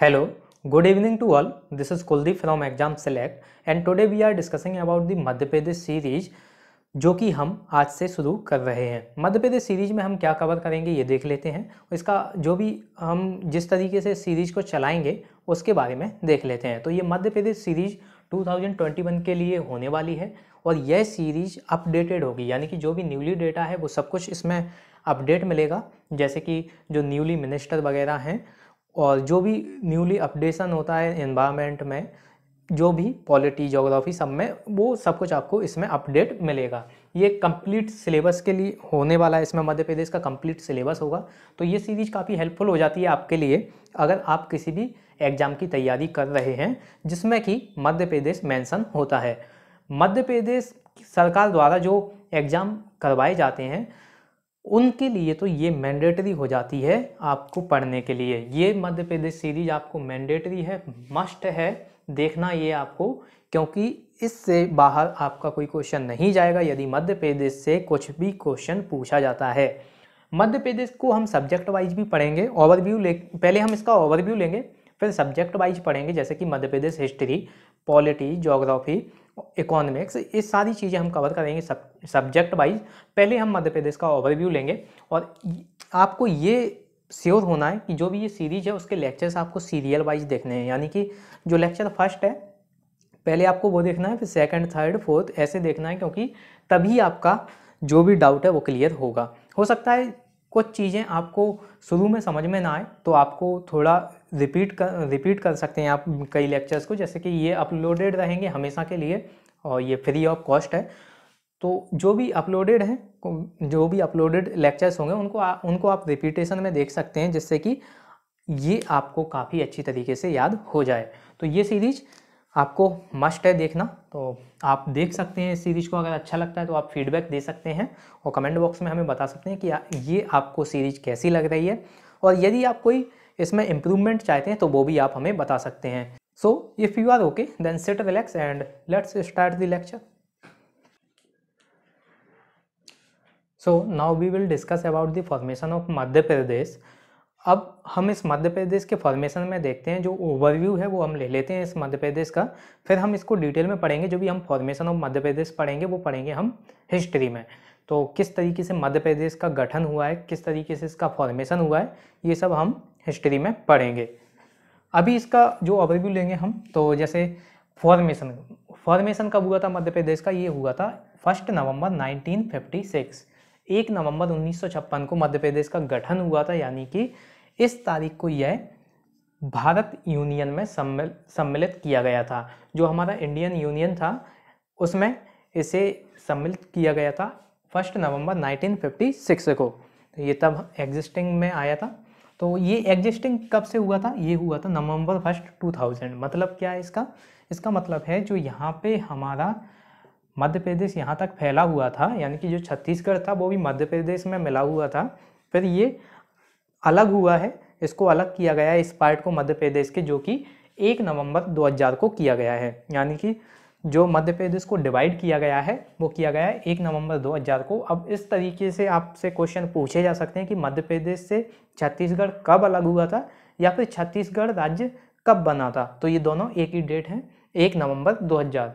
hello good evening to all this is Kuldeep from Exam Select and today we are discussing about the Madhya Pradesh series जो कि हम आज से शुरू कर रहे हैं मध्य प्रदेश सीरीज में हम क्या कवर करेंगे ये देख लेते हैं इसका जो भी हम जिस तरीके से सीरीज को चलाएंगे उसके बारे में देख लेते हैं तो ये मध्य प्रदेश सीरीज 2021 के लिए होने वाली है और यह सीरीज अपडेटेड होगी यानी कि जो भी न्यूली डेटा है वो सब कुछ इसमें अपडेट मिलेगा जैसे कि जो न्यूली मिनिस्टर वगैरह हैं और जो भी न्यूली अपडेशन होता है इन्वामेंट में जो भी पॉलिटी जोग्राफी सब में वो सब कुछ आपको इसमें अपडेट मिलेगा ये कंप्लीट सिलेबस के लिए होने वाला है इसमें मध्य प्रदेश का कंप्लीट सिलेबस होगा तो ये सीरीज काफ़ी हेल्पफुल हो जाती है आपके लिए अगर आप किसी भी एग्ज़ाम की तैयारी कर रहे हैं जिसमें कि मध्य प्रदेश मेंशन होता है मध्य प्रदेश सरकार द्वारा जो एग्ज़ाम करवाए जाते हैं उनके लिए तो ये मैंडेटरी हो जाती है आपको पढ़ने के लिए ये मध्य प्रदेश सीरीज आपको मैंडेटरी है मस्ट है देखना ये आपको क्योंकि इससे बाहर आपका कोई क्वेश्चन नहीं जाएगा यदि मध्य प्रदेश से कुछ भी क्वेश्चन पूछा जाता है मध्य प्रदेश को हम सब्जेक्ट वाइज भी पढ़ेंगे ओवरव्यू ले पहले हम इसका ओवरव्यू लेंगे फिर सब्जेक्ट वाइज पढ़ेंगे जैसे कि Madhya Pradesh history polity geography economics ये सारी चीज़ें हम कवर करेंगे सब सब्जेक्ट वाइज पहले हम मध्य प्रदेश का ओवरव्यू लेंगे और आपको ये श्योर होना है कि जो भी ये सीरीज है उसके लेक्चर्स आपको सीरियल वाइज देखने हैं यानी कि जो लेक्चर फर्स्ट है पहले आपको वो देखना है फिर सेकंड थर्ड फोर्थ ऐसे देखना है क्योंकि तभी आपका जो भी डाउट है वो क्लियर होगा हो सकता है कुछ चीज़ें आपको शुरू में समझ में ना आए तो आपको थोड़ा रिपीट कर रिपीट कर सकते हैं आप कई लेक्चर्स को जैसे कि ये अपलोडेड रहेंगे हमेशा के लिए और ये फ्री ऑफ कॉस्ट है तो जो भी अपलोडेड हैं जो भी अपलोडेड लेक्चर्स होंगे उनको आ, उनको आप रिपीटेशन में देख सकते हैं जिससे कि ये आपको काफ़ी अच्छी तरीके से याद हो जाए तो ये सीरीज आपको मस्ट है देखना तो आप देख सकते हैं इस सीरीज़ को अगर अच्छा लगता है तो आप फीडबैक दे सकते हैं और कमेंट बॉक्स में हमें बता सकते हैं कि ये आपको सीरीज़ कैसी लग रही है और यदि आप कोई इसमें इम्प्रूवमेंट चाहते हैं तो वो भी आप हमें बता सकते हैं so if you are okay then sit relax and let's start the lecture so now we will discuss about the formation of Madhya Pradesh अब हम इस मध्य प्रदेश के फॉर्मेशन में देखते हैं जो ओवरव्यू है वो हम ले लेते हैं इस मध्य प्रदेश का फिर हम इसको डिटेल में पढ़ेंगे जो भी हम फॉर्मेशन ऑफ मध्य प्रदेश पढ़ेंगे वो पढ़ेंगे हम हिस्ट्री में तो किस तरीके से मध्य प्रदेश का गठन हुआ है किस तरीके से इसका फॉर्मेशन हुआ है ये सब हम हिस्ट्री में पढ़ेंगे अभी इसका जो ओवरव्यू लेंगे हम तो जैसे फॉर्मेशन फॉर्मेशन कब हुआ था मध्य प्रदेश का ये हुआ था फर्स्ट नवंबर 1956 एक नवम्बर उन्नीस को मध्य प्रदेश का गठन हुआ था यानी कि इस तारीख को यह भारत यूनियन में सम्मिल सम्मिलित किया गया था जो हमारा इंडियन यूनियन था उसमें इसे सम्मिलित किया गया था फर्स्ट नवंबर 1956 को तो ये तब एग्जिस्टिंग में आया था तो ये एग्जिस्टिंग कब से हुआ था ये हुआ था नवंबर फर्स्ट 2000 मतलब क्या है इसका इसका मतलब है जो यहाँ पे हमारा मध्य प्रदेश यहाँ तक फैला हुआ था यानी कि जो छत्तीसगढ़ था वो भी मध्य प्रदेश में मिला हुआ था फिर ये अलग हुआ है इसको अलग किया गया है इस पार्ट को मध्य प्रदेश के जो कि एक नवंबर 2000 को किया गया है यानी कि जो मध्य प्रदेश को डिवाइड किया गया है वो किया गया है एक नवंबर 2000 को अब इस तरीके से आपसे क्वेश्चन पूछे जा सकते हैं कि मध्य प्रदेश से छत्तीसगढ़ कब अलग हुआ था या फिर छत्तीसगढ़ राज्य कब बना था तो ये दोनों एक ही डेट है एक नवंबर 2000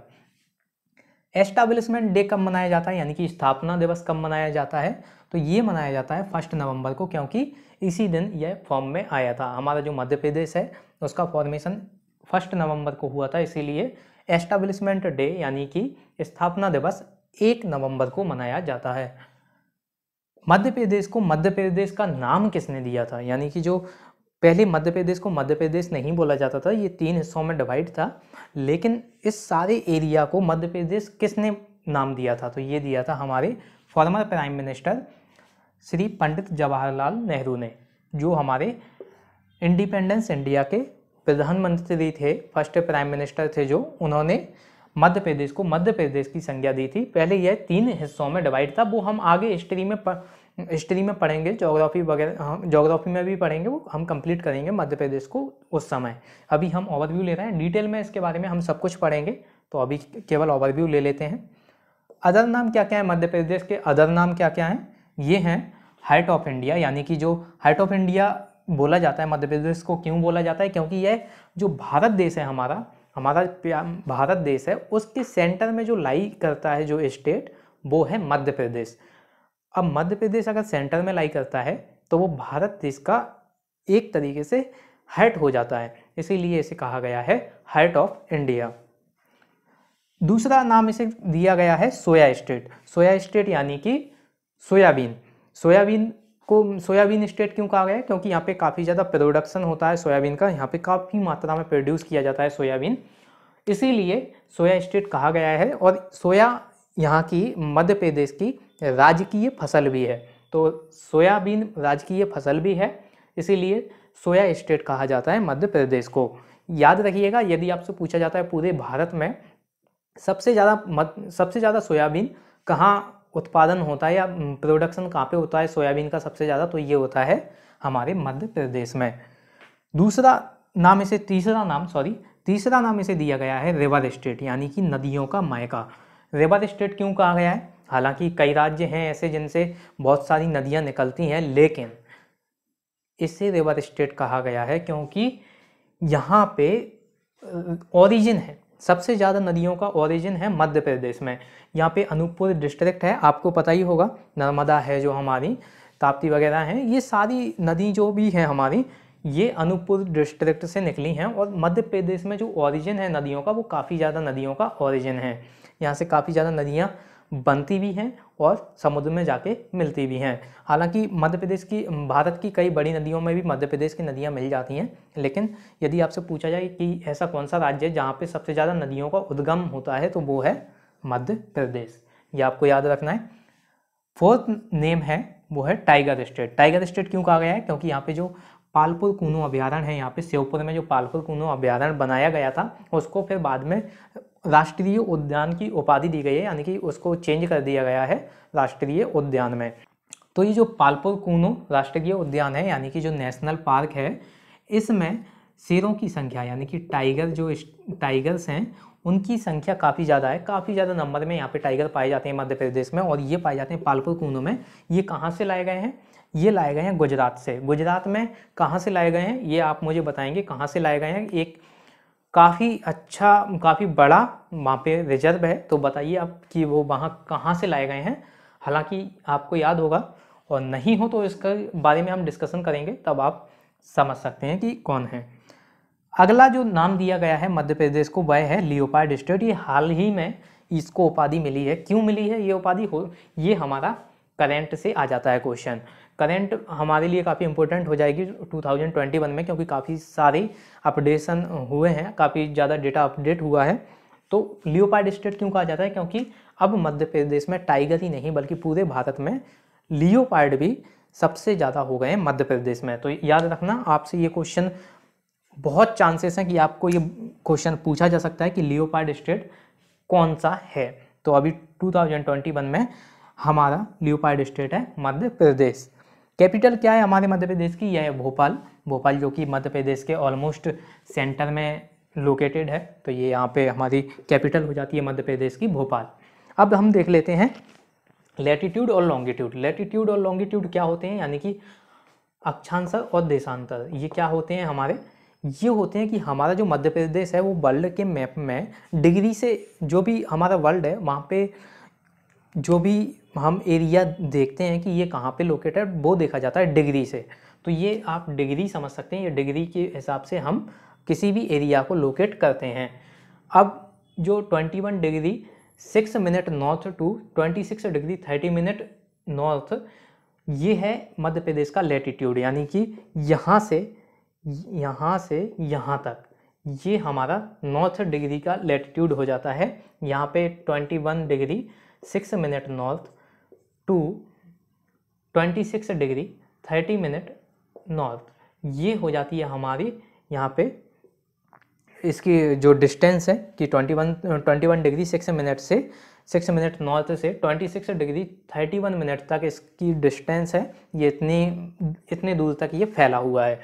एस्टाब्लिशमेंट डे कब मनाया जाता है यानी कि स्थापना दिवस कब मनाया जाता है तो ये मनाया जाता है फर्स्ट नवंबर को क्योंकि इसी दिन यह फॉर्म में आया था हमारा जो मध्य प्रदेश है उसका फॉर्मेशन फर्स्ट नवंबर को हुआ था इसीलिए एस्टाब्लिशमेंट डे यानी कि स्थापना दिवस एक नवंबर को मनाया जाता है मध्य प्रदेश को मध्य प्रदेश का नाम किसने दिया था यानी कि जो पहले मध्य प्रदेश को मध्य प्रदेश नहीं बोला जाता था ये तीन हिस्सों में डिवाइड था लेकिन इस सारे एरिया को मध्य प्रदेश किसने नाम दिया था तो ये दिया था हमारे former prime minister Shri Pandit Jawaharlal Nehru ने जो हमारे इंडिपेंडेंस इंडिया के प्रधानमंत्री थे फर्स्ट प्राइम मिनिस्टर थे जो उन्होंने मध्य प्रदेश को मध्य प्रदेश की संज्ञा दी थी पहले यह तीन हिस्सों में डिवाइड था वो हम आगे हिस्ट्री में हिस्ट्री में पढ़ेंगे जोग्राफी वगैरह हम हाँ, जोग्राफी में भी पढ़ेंगे वो हम कंप्लीट करेंगे मध्य प्रदेश को उस समय अभी हम ओवरव्यू ले रहे हैं डिटेल में इसके बारे में हम सब कुछ पढ़ेंगे तो अभी केवल ओवरव्यू ले लेते हैं अदर नाम क्या क्या है मध्य प्रदेश के अदर नाम क्या क्या हैं ये हैं हार्ट ऑफ इंडिया यानी कि जो हार्ट ऑफ इंडिया बोला जाता है मध्य प्रदेश को क्यों बोला जाता है क्योंकि यह जो भारत देश है हमारा हमारा भारत देश है उसके सेंटर में जो लाई करता है जो स्टेट वो है मध्य प्रदेश अब मध्य प्रदेश अगर सेंटर में लाई करता है तो वो भारत देश का एक तरीके से हर्ट हो जाता है इसीलिए इसे कहा गया है हर्ट ऑफ इंडिया दूसरा नाम इसे दिया गया है सोया स्टेट सोया स्टेट यानी कि सोयाबीन सोयाबीन को सोयाबीन स्टेट क्यों कहा गया है क्योंकि यहाँ पे काफ़ी ज़्यादा प्रोडक्शन होता है सोयाबीन का यहाँ पे काफ़ी मात्रा में प्रोड्यूस किया जाता है सोयाबीन इसीलिए सोया स्टेट कहा गया है और सोया यहाँ की मध्य प्रदेश की राजकीय फसल भी है तो सोयाबीन राजकीय फसल भी है इसीलिए सोया स्टेट कहा जाता है मध्य प्रदेश को याद रखिएगा यदि आपसे पूछा जाता है पूरे भारत में सबसे ज़्यादा सबसे ज़्यादा सोयाबीन कहाँ उत्पादन होता है या प्रोडक्शन कहाँ पे होता है सोयाबीन का सबसे ज़्यादा तो ये होता है हमारे मध्य प्रदेश में दूसरा नाम इसे तीसरा नाम सॉरी तीसरा नाम इसे दिया गया है रेवर स्टेट यानी कि नदियों का मायका रेवर स्टेट क्यों कहा गया है हालांकि कई राज्य हैं ऐसे जिनसे बहुत सारी नदियाँ निकलती हैं लेकिन इसे रेवर स्टेट कहा गया है क्योंकि यहाँ पे ओरिजिन है सबसे ज़्यादा नदियों का ओरिजिन है मध्य प्रदेश में यहाँ पे अनूपपुर डिस्ट्रिक्ट है आपको पता ही होगा नर्मदा है जो हमारी ताप्ती वगैरह हैं ये सारी नदी जो भी हैं हमारी ये अनूपपुर डिस्ट्रिक्ट से निकली हैं और मध्य प्रदेश में जो ओरिजिन है नदियों का वो काफ़ी ज़्यादा नदियों का ओरिजिन है यहाँ से काफ़ी ज़्यादा नदियाँ बनती भी हैं और समुद्र में जाके मिलती भी हैं हालांकि मध्य प्रदेश की भारत की कई बड़ी नदियों में भी मध्य प्रदेश की नदियां मिल जाती हैं लेकिन यदि आपसे पूछा जाए कि ऐसा कौन सा राज्य है जहाँ पर सबसे ज़्यादा नदियों का उद्गम होता है तो वो है मध्य प्रदेश ये आपको याद रखना है फोर्थ नेम है वो है टाइगर स्टेट टाइगर स्टेट क्यों कहा गया है क्योंकि यहाँ पे जो पालपुर कूनो अभ्यारण्य है यहाँ पे शिवपुर में जो पालपुर कूनो अभ्यारण्य बनाया गया था उसको फिर बाद में राष्ट्रीय उद्यान की उपाधि दी गई है यानी कि उसको चेंज कर दिया गया है राष्ट्रीय उद्यान में तो ये जो पालपुर कूनो राष्ट्रीय उद्यान है यानी कि जो नेशनल पार्क है इसमें शेरों की संख्या यानी कि टाइगर जो टाइगर्स हैं उनकी संख्या काफ़ी ज़्यादा है काफ़ी ज़्यादा नंबर में यहाँ पे टाइगर पाए जाते हैं मध्य प्रदेश में और ये पाए जाते हैं पालपुर कूनों में ये कहाँ से लाए गए हैं ये लाए गए हैं गुजरात से गुजरात में कहाँ से लाए गए हैं ये आप मुझे बताएंगे कहाँ से लाए गए हैं एक काफ़ी अच्छा काफ़ी बड़ा वहाँ पे रिजर्व है तो बताइए आप कि वो वहाँ कहाँ से लाए गए हैं हालांकि आपको याद होगा और नहीं हो तो इसके बारे में हम डिस्कशन करेंगे तब आप समझ सकते हैं कि कौन है अगला जो नाम दिया गया है मध्य प्रदेश को वह है लियोपार्ड स्टेट ये हाल ही में इसको उपाधि मिली है क्यों मिली है ये उपाधि हो ये हमारा करेंट से आ जाता है क्वेश्चन करेंट हमारे लिए काफ़ी इंपॉर्टेंट हो जाएगी 2021 में क्योंकि काफ़ी सारे अपडेशन हुए हैं काफ़ी ज़्यादा डेटा अपडेट हुआ है तो लियोपार्ड स्टेट क्यों कहा जाता है क्योंकि अब मध्य प्रदेश में टाइगर ही नहीं बल्कि पूरे भारत में लियोपार्ड भी सबसे ज़्यादा हो गए हैं मध्य प्रदेश में तो याद रखना आपसे ये क्वेश्चन बहुत चांसेस हैं कि आपको ये क्वेश्चन पूछा जा सकता है कि लियोपार्ड स्टेट कौन सा है तो अभी टू में हमारा ल्यूपाइड स्टेट है मध्य प्रदेश कैपिटल क्या है हमारे मध्य प्रदेश की यह है भोपाल भोपाल जो कि मध्य प्रदेश के ऑलमोस्ट सेंटर में लोकेटेड है तो ये यहाँ पे हमारी कैपिटल हो जाती है मध्य प्रदेश की भोपाल अब हम देख लेते हैं लेटीट्यूड और लॉन्गिट्यूड लेटीट्यूड और लॉन्गिट्यूड क्या होते हैं यानी कि अक्षांतर और देशांतर ये क्या होते हैं हमारे ये होते हैं कि हमारा जो मध्य प्रदेश है वो वर्ल्ड के मैप में डिग्री से जो भी हमारा वर्ल्ड है वहाँ पे जो भी हम एरिया देखते हैं कि ये कहाँ पे लोकेट है वो देखा जाता है डिग्री से तो ये आप डिग्री समझ सकते हैं ये डिग्री के हिसाब से हम किसी भी एरिया को लोकेट करते हैं अब जो 21 degree six minute north to 26 degree 30 minute north ये है मध्य प्रदेश का लेटीट्यूड यानी कि यहाँ से यहाँ से यहाँ तक ये हमारा नॉर्थ डिग्री का लेटीट्यूड हो जाता है यहाँ पे 21 degree six minute north to twenty six degree thirty minute north ये हो जाती है हमारी यहाँ पे इसकी जो डिस्टेंस है कि twenty one twenty one degree six minute से सिक्स मिनट नॉर्थ से twenty six degree thirty one minute तक इसकी डिस्टेंस है ये इतनी इतने दूर तक ये फैला हुआ है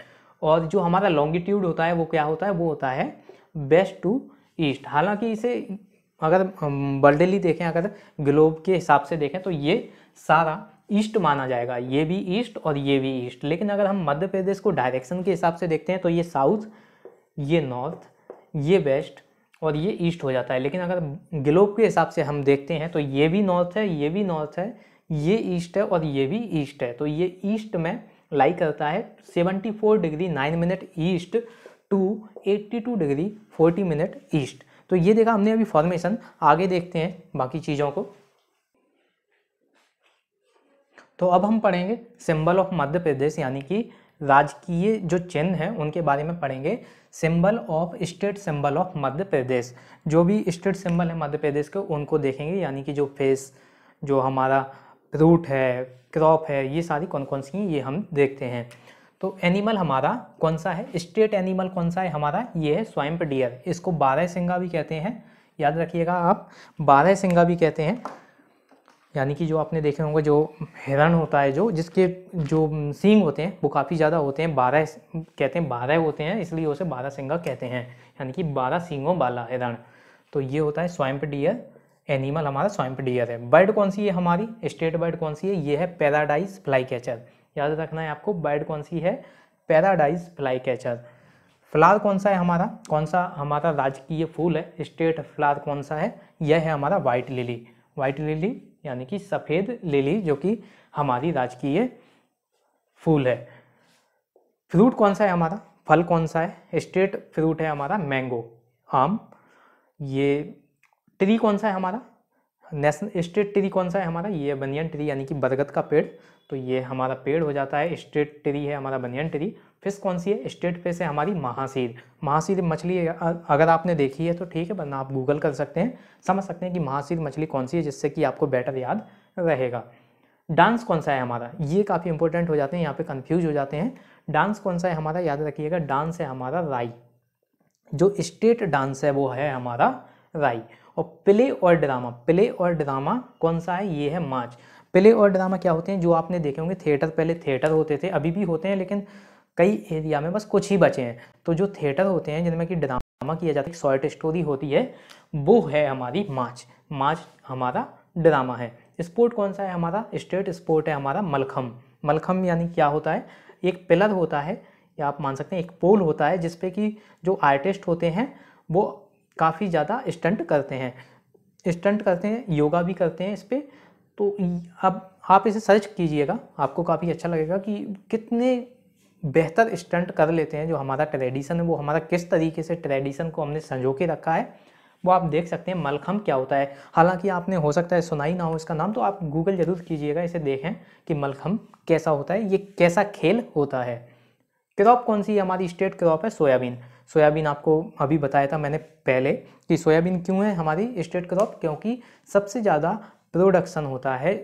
और जो हमारा लॉन्गिट्यूड होता है वो क्या होता है वो होता है वेस्ट टू ईस्ट हालांकि इसे अगर बल्डेली देखें अगर ग्लोब के हिसाब से देखें तो ये सारा ईस्ट माना जाएगा ये भी ईस्ट और ये भी ईस्ट लेकिन अगर हम मध्य प्रदेश को डायरेक्शन के हिसाब से देखते हैं तो ये साउथ ये नॉर्थ ये वेस्ट और ये ईस्ट हो जाता है लेकिन अगर ग्लोब के हिसाब से हम देखते हैं तो ये भी नॉर्थ है ये भी नॉर्थ है ये ईस्ट है और ये भी ईस्ट है तो ये ईस्ट में लाई करता है 74 degree 9 minute east to 82 degree 40 minute east तो ये देखा हमने अभी फॉर्मेशन आगे देखते हैं बाकी चीज़ों को तो अब हम पढ़ेंगे सिंबल ऑफ मध्य प्रदेश यानी कि राजकीय जो चिन्ह हैं उनके बारे में पढ़ेंगे symbol of state symbol of Madhya Pradesh जो भी स्टेट सिंबल है मध्य प्रदेश के उनको देखेंगे यानी कि जो फेस जो हमारा रूट है क्रॉप है ये सारी कौन कौन सी ये हम देखते हैं तो एनिमल हमारा कौन सा है स्टेट एनिमल कौन सा है हमारा ये है स्वाइंप डियर इसको बारह सिंगा भी कहते हैं याद रखिएगा आप बारह सिंगा भी कहते हैं यानी कि जो आपने देखे होंगे जो हिरण होता है जो जिसके जो सींग होते हैं वो काफ़ी ज़्यादा होते हैं बारह कहते हैं बारह होते हैं इसलिए उसे बारह सिंगा कहते हैं यानी कि बारह सींगों वाला हिरण तो ये होता है स्वाइम्प डियर एनिमल हमारा स्वाइम्प डियर है बर्ड कौन सी है हमारी स्टेट बर्ड कौन सी है ये है पैराडाइज फ्लाई कैचर याद रखना है आपको बर्ड कौन सी है पैराडाइज फ्लाई कैचर फ्लार कौन सा है हमारा कौन सा हमारा राजकीय फूल है स्टेट फ्लार कौन सा है यह है हमारा वाइट लिली वाइट लिली यानी कि सफ़ेद लिली जो कि हमारी राजकीय फूल है फ्रूट कौन सा है हमारा फल कौन सा है स्टेट फ्रूट है हमारा मैंगो आम ये ट्री कौन सा है हमारा नेशनल स्टेट ट्री कौन सा है हमारा ये बनियन ट्री यानी कि बरगद का पेड़ तो ये हमारा पेड़ हो जाता है स्टेट ट्री है हमारा बनियन ट्री फिश कौन सी है स्टेट फिश है हमारी महासीर महासीर मछली अगर आपने देखी है तो ठीक है वरना आप गूगल कर सकते हैं समझ सकते हैं कि महासीर मछली कौन सी है जिससे कि आपको बेटर याद रहेगा डांस कौन सा है हमारा ये काफ़ी इंपॉर्टेंट हो जाते हैं यहाँ पे कंफ्यूज हो जाते हैं डांस कौन सा है हमारा याद रखिएगा डांस है हमारा राई जो स्टेट डांस है वो है हमारा राई और प्ले और ड्रामा प्ले और ड्रामा कौन सा है ये है माच प्ले और ड्रामा क्या होते हैं जो आपने देखे होंगे थिएटर पहले थिएटर होते थे अभी भी होते हैं लेकिन कई एरिया में बस कुछ ही बचे हैं तो जो थिएटर होते हैं जिनमें कि ड्रामा किया जाता है शॉर्ट स्टोरी होती है वो है हमारी माच माच हमारा ड्रामा है स्पोर्ट कौन सा है हमारा स्टेट स्पोर्ट है हमारा मलखम मलखम यानी क्या होता है एक पिलर होता है या आप मान सकते हैं एक पोल होता है जिसपे कि जो आर्टिस्ट होते हैं वो काफ़ी ज़्यादा स्टंट करते हैं स्टंट करते हैं योगा भी करते हैं इस पर तो अब आप इसे सर्च कीजिएगा आपको काफ़ी अच्छा लगेगा कि कितने बेहतर स्टंट कर लेते हैं जो हमारा ट्रेडिशन है वो हमारा किस तरीके से ट्रेडिशन को हमने संजो के रखा है वो आप देख सकते हैं मलखम क्या होता है हालांकि आपने हो सकता है सुनाई ना हो इसका नाम तो आप गूगल जरूर कीजिएगा इसे देखें कि मलखम कैसा होता है ये कैसा खेल होता है क्रॉप कौन सी हमारी स्टेट क्रॉप है सोयाबीन सोयाबीन आपको अभी बताया था मैंने पहले कि सोयाबीन क्यों है हमारी स्टेट क्रॉप क्योंकि सबसे ज़्यादा प्रोडक्शन होता है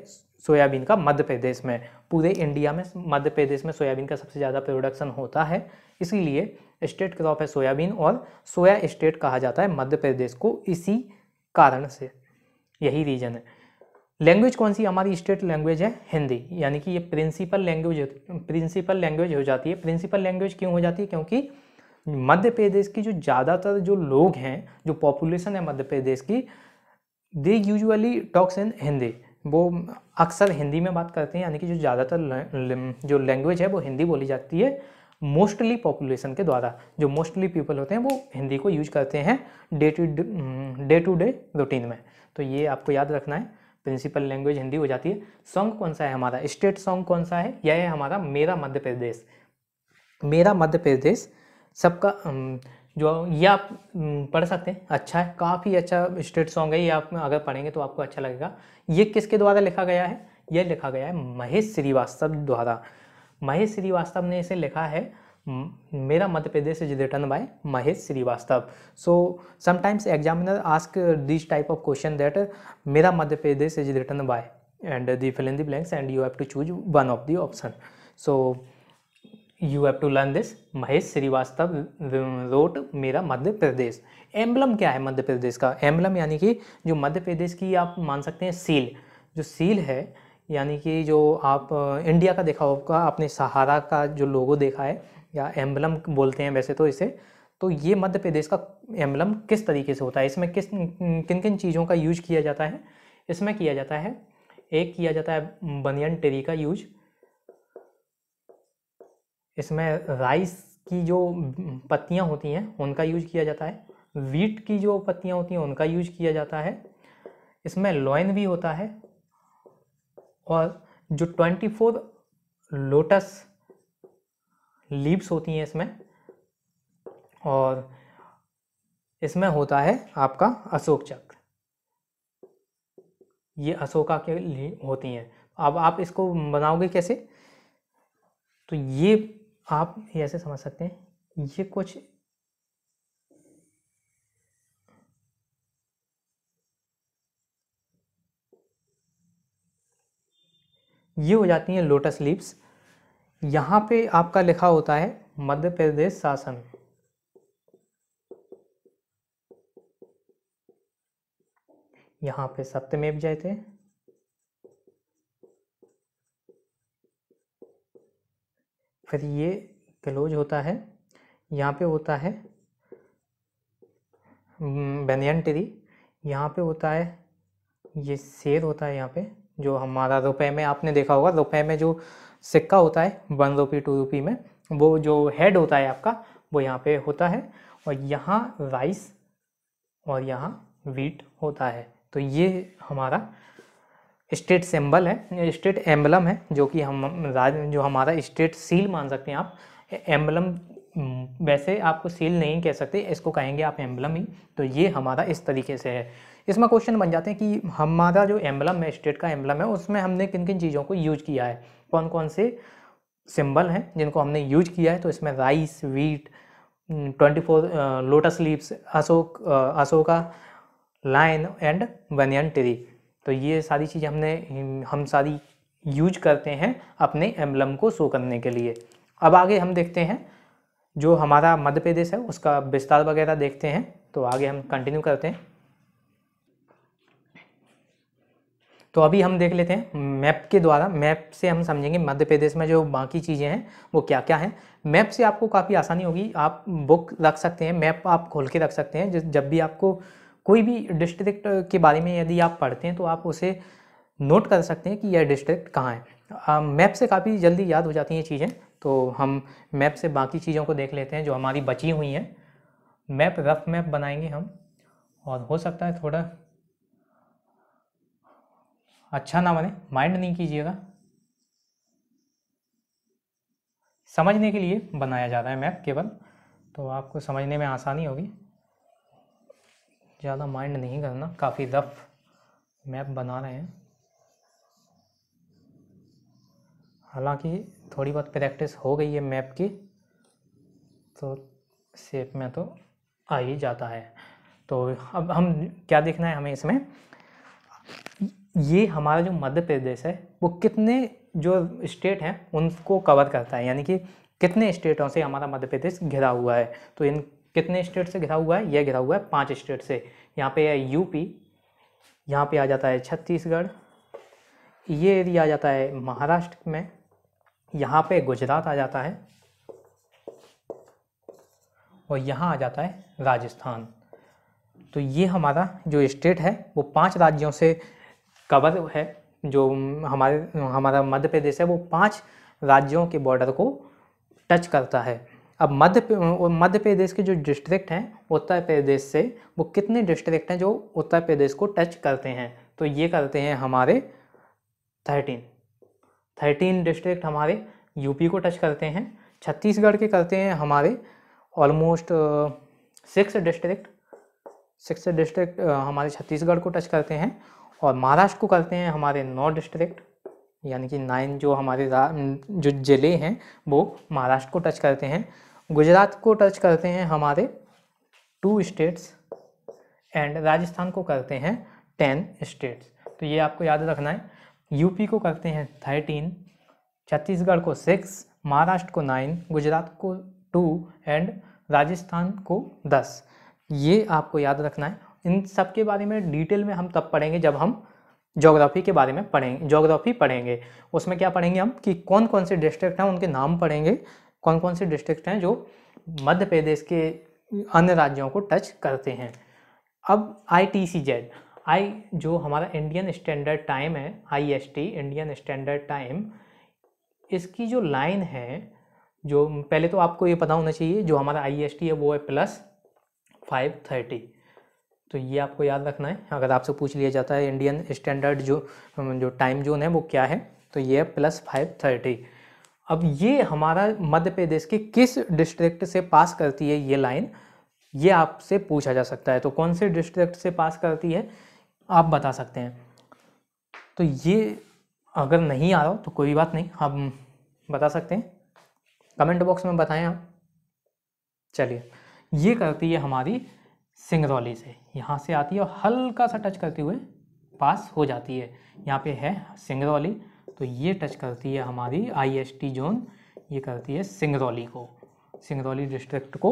सोयाबीन का मध्य प्रदेश में पूरे इंडिया में मध्य प्रदेश में सोयाबीन का सबसे ज़्यादा प्रोडक्शन होता है इसीलिए स्टेट क्रॉप है सोयाबीन और सोया स्टेट कहा जाता है मध्य प्रदेश को इसी कारण से यही रीज़न है लैंग्वेज कौन सी हमारी स्टेट लैंग्वेज है हिंदी यानी कि ये प्रिंसिपल लैंग्वेज प्रिंसिपल लैंग्वेज हो जाती है प्रिंसिपल लैंग्वेज क्यों हो जाती है क्योंकि मध्य प्रदेश की जो ज़्यादातर जो लोग हैं जो पॉपुलेशन है मध्य प्रदेश की they usually talks in Hindi वो अक्सर हिंदी में बात करते हैं यानी कि जो ज़्यादातर जो लैंग्वेज है वो हिंदी बोली जाती है मोस्टली पॉपुलेशन के द्वारा जो मोस्टली पीपल होते हैं वो हिंदी को यूज करते हैं day to day to day routine में तो ये आपको याद रखना है प्रिंसिपल लैंग्वेज हिंदी हो जाती है सॉन्ग कौन सा है हमारा स्टेट सॉन्ग कौन सा है यह है हमारा मेरा मध्य प्रदेश मेरा मध्य प्रदेश सबका जो ये आप हम्म, पढ़ सकते हैं अच्छा है काफ़ी अच्छा स्टेट सॉन्ग है ये आप अगर पढ़ेंगे तो आपको अच्छा लगेगा ये किसके द्वारा लिखा गया है ये लिखा गया है महेश श्रीवास्तव द्वारा महेश श्रीवास्तव ने इसे लिखा है hmm, Mera Madhya Pradesh is written by Mahesh Shrivastava so sometimes examiner ask this type of question that Mera Madhya Pradesh is written by and the fill in the blanks and you have to choose one of the option so you have to learn this Mahesh Shrivastava wrote Mera Madhya Pradesh emblem क्या है मध्य प्रदेश का emblem यानी कि जो मध्य प्रदेश की आप मान सकते हैं सील जो सील है यानी कि जो आप इंडिया uh, का देखा होगा आपने सहारा का जो लोगो देखा है या एम्बलम बोलते हैं वैसे तो इसे तो ये मध्य प्रदेश का एम्बलम किस तरीके से होता है इसमें किस किन किन चीज़ों का यूज किया जाता है इसमें किया जाता है एक किया जाता है बनियन टेरी का यूज इसमें राइस की जो पत्तियाँ होती हैं उनका यूज किया जाता है वीट की जो पत्तियाँ होती हैं उनका यूज किया जाता है इसमें लॉइन भी होता है और जो ट्वेंटी फोर लोटस लीव्स होती हैं इसमें और इसमें होता है आपका अशोक चक्र ये अशोका के होती हैं अब आप इसको बनाओगे कैसे तो ये आप ऐसे समझ सकते हैं ये कुछ ये हो जाती हैं लोटस लीव्स यहाँ पे आपका लिखा होता है मध्य प्रदेश शासन यहाँ पे सप्तमेव जयते फिर ये क्लोज होता है यहाँ पे होता है बनियन हम्म, ट्री यहाँ पे होता है ये शेर होता है यहाँ पे जो हमारा रुपए में आपने देखा होगा रुपए में जो सिक्का होता है वन रुपी टू रुपी में वो जो हेड होता है आपका वो यहाँ पे होता है और यहाँ राइस और यहाँ वीट होता है तो ये हमारा स्टेट सिंबल है स्टेट एम्बलम है जो कि हम राज जो हमारा स्टेट सील मान सकते हैं आप एम्बलम वैसे आपको सील नहीं कह सकते इसको कहेंगे आप एम्बलम ही तो ये हमारा इस तरीके से है इसमें क्वेश्चन बन जाते हैं कि हमारा जो एम्बलम है स्टेट का एम्बलम है उसमें हमने किन किन चीज़ों को यूज किया है कौन कौन से सिंबल हैं जिनको हमने यूज किया है तो इसमें rice wheat twenty four lotus leaves Ashok Ashoka lion and banyan tree तो ये सारी चीज़ हमने हम सारी यूज करते हैं अपने एम्बलम को शो करने के लिए अब आगे हम देखते हैं जो हमारा मध्य प्रदेश है उसका विस्तार वगैरह देखते हैं तो आगे हम कंटिन्यू करते हैं तो अभी हम देख लेते हैं मैप के द्वारा मैप से हम समझेंगे मध्य प्रदेश में जो बाकी चीज़ें हैं वो क्या क्या हैं मैप से आपको काफ़ी आसानी होगी आप बुक रख सकते हैं मैप आप खोल के रख सकते हैं जब भी आपको कोई भी डिस्ट्रिक्ट के बारे में यदि आप पढ़ते हैं तो आप उसे नोट कर सकते हैं कि यह डिस्ट्रिक्ट कहाँ है मैप से काफ़ी जल्दी याद हो जाती हैं चीज़ें तो हम मैप से बाकी चीज़ों को देख लेते हैं जो हमारी बची हुई हैं मैप रफ मैप बनाएंगे हम और हो सकता है थोड़ा अच्छा ना बने माइंड नहीं कीजिएगा समझने के लिए बनाया जा रहा है मैप केवल तो आपको समझने में आसानी होगी ज़्यादा माइंड नहीं करना काफ़ी रफ मैप बना रहे हैं हालांकि थोड़ी बहुत प्रैक्टिस हो गई है मैप की तो सेप में तो आ ही जाता है तो अब हम क्या देखना है हमें इसमें ये हमारा जो मध्य प्रदेश है वो कितने जो स्टेट हैं उनको कवर करता है यानी कि कितने स्टेटों से हमारा मध्य प्रदेश घिरा हुआ है तो इन कितने स्टेट से घिरा हुआ है यह घिरा हुआ है पाँच स्टेट से यहाँ पे है यूपी यहाँ पे आ जाता है छत्तीसगढ़ ये एरिया आ जाता है महाराष्ट्र में यहाँ पे गुजरात आ जाता है और यहाँ आ जाता है राजस्थान तो ये हमारा जो स्टेट है वो पांच राज्यों से कवर है जो हमारे हमारा मध्य प्रदेश है वो पांच राज्यों के बॉर्डर को टच करता है अब मध्य मध्य प्रदेश के जो डिस्ट्रिक्ट हैं उत्तर प्रदेश से वो कितने डिस्ट्रिक्ट हैं जो उत्तर प्रदेश को टच करते हैं तो ये करते हैं हमारे थर्टीन थर्टीन डिस्ट्रिक्ट हमारे यूपी को टच करते हैं छत्तीसगढ़ के करते हैं हमारे almost six district six district हमारे छत्तीसगढ़ को टच करते हैं और महाराष्ट्र को करते हैं हमारे नौ डिस्ट्रिक्ट यानी कि नाइन जो हमारे जो ज़िले हैं वो महाराष्ट्र को टच करते हैं गुजरात को टच करते हैं हमारे टू स्टेट्स एंड राजस्थान को करते हैं टेन स्टेट्स तो ये आपको याद रखना है यूपी को करते हैं थर्टीन छत्तीसगढ़ को सिक्स महाराष्ट्र को नाइन गुजरात को टू एंड राजस्थान को दस ये आपको याद रखना है इन सब के बारे में डिटेल में हम तब पढ़ेंगे जब हम जोग्राफ़ी के बारे में पढ़ेंगे जोग्राफ़ी पढ़ेंगे उसमें क्या पढ़ेंगे हम कि कौन कौन से डिस्ट्रिक्ट हैं उनके नाम पढ़ेंगे कौन कौन से डिस्ट्रिक्ट हैं जो मध्य प्रदेश के अन्य राज्यों को टच करते हैं अब I T C Z I जो हमारा इंडियन स्टैंडर्ड टाइम है I S T Indian standard time इसकी जो लाइन है जो पहले तो आपको ये पता होना चाहिए जो हमारा आई एस टी है वो है प्लस फाइव थर्टी तो ये आपको याद रखना है अगर आपसे पूछ लिया जाता है इंडियन स्टैंडर्ड जो जो टाइम जोन है वो क्या है तो ये है प्लस फाइव थर्टी अब ये हमारा मध्य प्रदेश के किस डिस्ट्रिक्ट से पास करती है ये लाइन ये आपसे पूछा जा सकता है तो कौन से डिस्ट्रिक्ट से पास करती है आप बता सकते हैं तो ये अगर नहीं आ रहा हो तो कोई बात नहीं हम बता सकते हैं कमेंट बॉक्स में बताएं आप चलिए ये करती है हमारी सिंगरौली से यहाँ से आती है और हल्का सा टच करते हुए पास हो जाती है यहाँ पे है सिंगरौली तो ये टच करती है हमारी आईएसटी जोन ये करती है सिंगरौली को सिंगरौली डिस्ट्रिक्ट को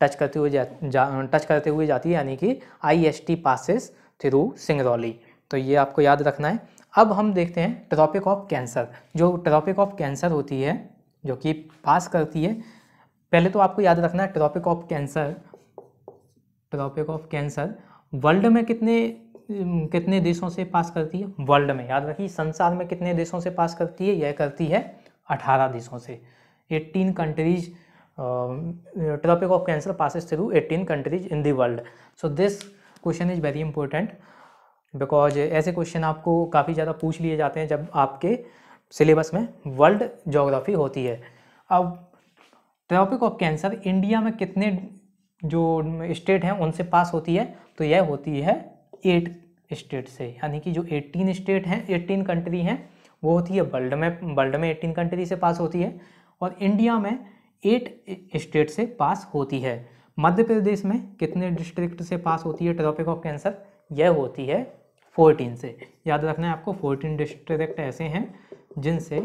टच करते हुए जा, जा टच करते हुए जाती है यानी कि आईएसटी पासेस थ्रू सिंगरौली तो ये आपको याद रखना है अब हम देखते हैं ट्रॉपिक ऑफ कैंसर जो ट्रॉपिक ऑफ कैंसर होती है जो कि पास करती है पहले तो आपको याद रखना है tropic of cancer tropic of cancer world में कितने कितने देशों से पास करती है वर्ल्ड में याद रखिए संसार में कितने देशों से पास करती है यह करती है अठारह देशों से eighteen countries tropic of cancer passes through eighteen countries in the world so this question is very important because ऐसे क्वेश्चन आपको काफ़ी ज़्यादा पूछ लिए जाते हैं जब आपके सिलेबस में वर्ल्ड जोग्राफी होती है अब ट्रॉपिक ऑफ कैंसर इंडिया में कितने जो स्टेट हैं उनसे पास होती है तो यह होती है एट स्टेट से यानी कि जो एट्टीन स्टेट हैं एट्टीन कंट्री हैं वो होती है वर्ल्ड में वर्ल्ड में एट्टीन कंट्री से पास होती है और इंडिया में एट स्टेट से पास होती है मध्य प्रदेश में कितने डिस्ट्रिक्ट से पास होती है ट्रॉपिक ऑफ कैंसर यह होती है फोर्टीन से याद रखना है आपको फोर्टीन डिस्ट्रिक्ट ऐसे हैं जिनसे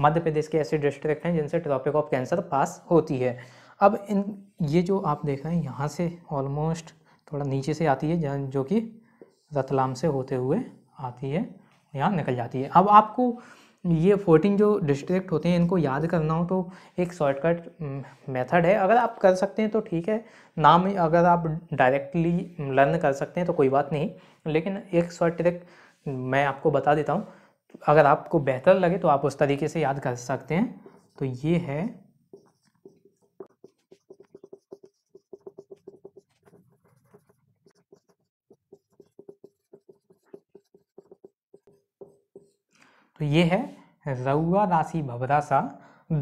मध्य प्रदेश के ऐसे डिस्ट्रिक्ट हैं जिनसे ट्रॉपिक ऑफ कैंसर पास होती है अब इन ये जो आप देख रहे हैं यहाँ से ऑलमोस्ट थोड़ा नीचे से आती है जो कि रतलाम से होते हुए आती है यहाँ निकल जाती है अब आपको ये फोर्टीन जो डिस्ट्रिक्ट होते हैं इनको याद करना हो तो एक शॉर्टकट मेथड है अगर आप कर सकते हैं तो ठीक है नाम अगर आप डायरेक्टली लर्न कर सकते हैं तो कोई बात नहीं लेकिन एक शॉर्ट ट्रिक मैं आपको बता देता हूँ अगर आपको बेहतर लगे तो आप उस तरीके से याद कर सकते हैं तो ये है तो ये है रउआ राशि भबरासा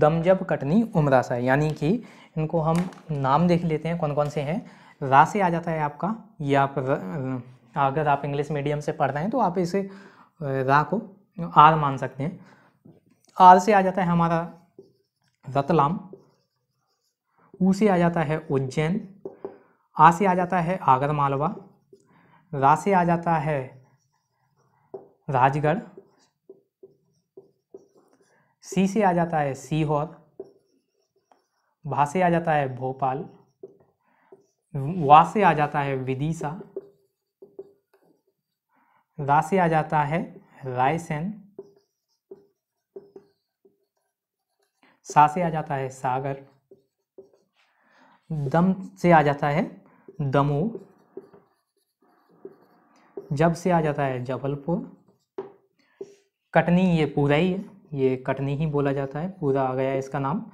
दमजब कटनी उमरासा यानी कि इनको हम नाम देख लेते हैं कौन कौन से हैं राशि से आ जाता है आपका ये आप र, अगर आप इंग्लिश मीडियम से पढ़ रहे हैं तो आप इसे रा को आर मान सकते हैं आर से आ जाता है हमारा रतलाम ऊ से आ जाता है उज्जैन आ से आ जाता है आगर मालवा रा से आ जाता है राजगढ़ सी से आ जाता है सीहोर भा से आ जाता है भोपाल वा से आ जाता है विदिशा रा से आ जाता है रायसेन सा से आ जाता है सागर दम से आ जाता है दमो जब से आ जाता है जबलपुर कटनी ये पूरा ही है ये कटनी ही बोला जाता है पूरा आ गया इसका नाम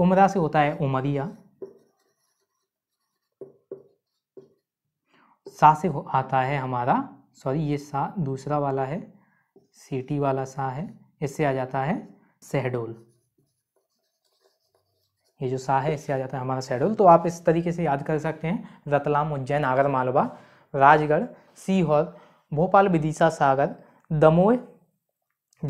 उमरा से होता है उमरिया सा से आता है हमारा सॉरी ये सा दूसरा वाला है सीटी वाला सा है इससे आ जाता है सहडोल ये जो सा है इससे आ जाता है हमारा सहडोल तो आप इस तरीके से याद कर सकते हैं रतलाम उज्जैन आगर मालवा राजगढ़ सीहोर भोपाल विदिशा सागर दमोह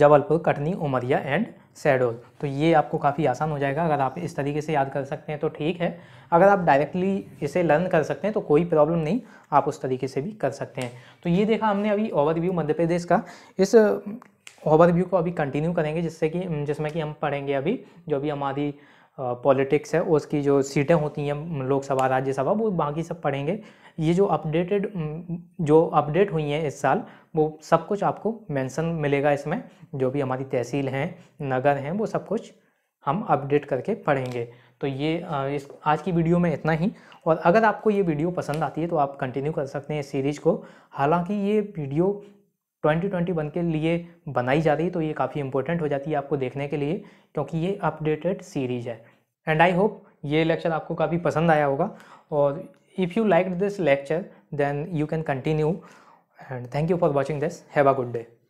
जबलपुर कटनी उमरिया एंड शहडोल तो ये आपको काफ़ी आसान हो जाएगा अगर आप इस तरीके से याद कर सकते हैं तो ठीक है अगर आप डायरेक्टली इसे लर्न कर सकते हैं तो कोई प्रॉब्लम नहीं आप उस तरीके से भी कर सकते हैं तो ये देखा हमने अभी ओवरव्यू मध्य प्रदेश का इस ओवरव्यू को अभी कंटिन्यू करेंगे जिससे कि जिसमें कि हम पढ़ेंगे अभी जो भी हमारी पॉलिटिक्स है उसकी जो सीटें होती हैं लोकसभा राज्यसभा वो बाकी सब पढ़ेंगे ये जो अपडेटेड जो अपडेट हुई हैं इस साल वो सब कुछ आपको मेंशन मिलेगा इसमें जो भी हमारी तहसील हैं नगर हैं वो सब कुछ हम अपडेट करके पढ़ेंगे तो ये इस आज की वीडियो में इतना ही और अगर आपको ये वीडियो पसंद आती है तो आप कंटिन्यू कर सकते हैं इस सीरीज़ को हालांकि ये वीडियो 2021 के लिए बनाई जा रही तो ये काफ़ी इंपॉर्टेंट हो जाती है आपको देखने के लिए क्योंकि ये अपडेटेड सीरीज है एंड आई होप ये लेक्चर आपको काफ़ी पसंद आया होगा और if you like this lecture then you can continue and thank you for watching this have a good day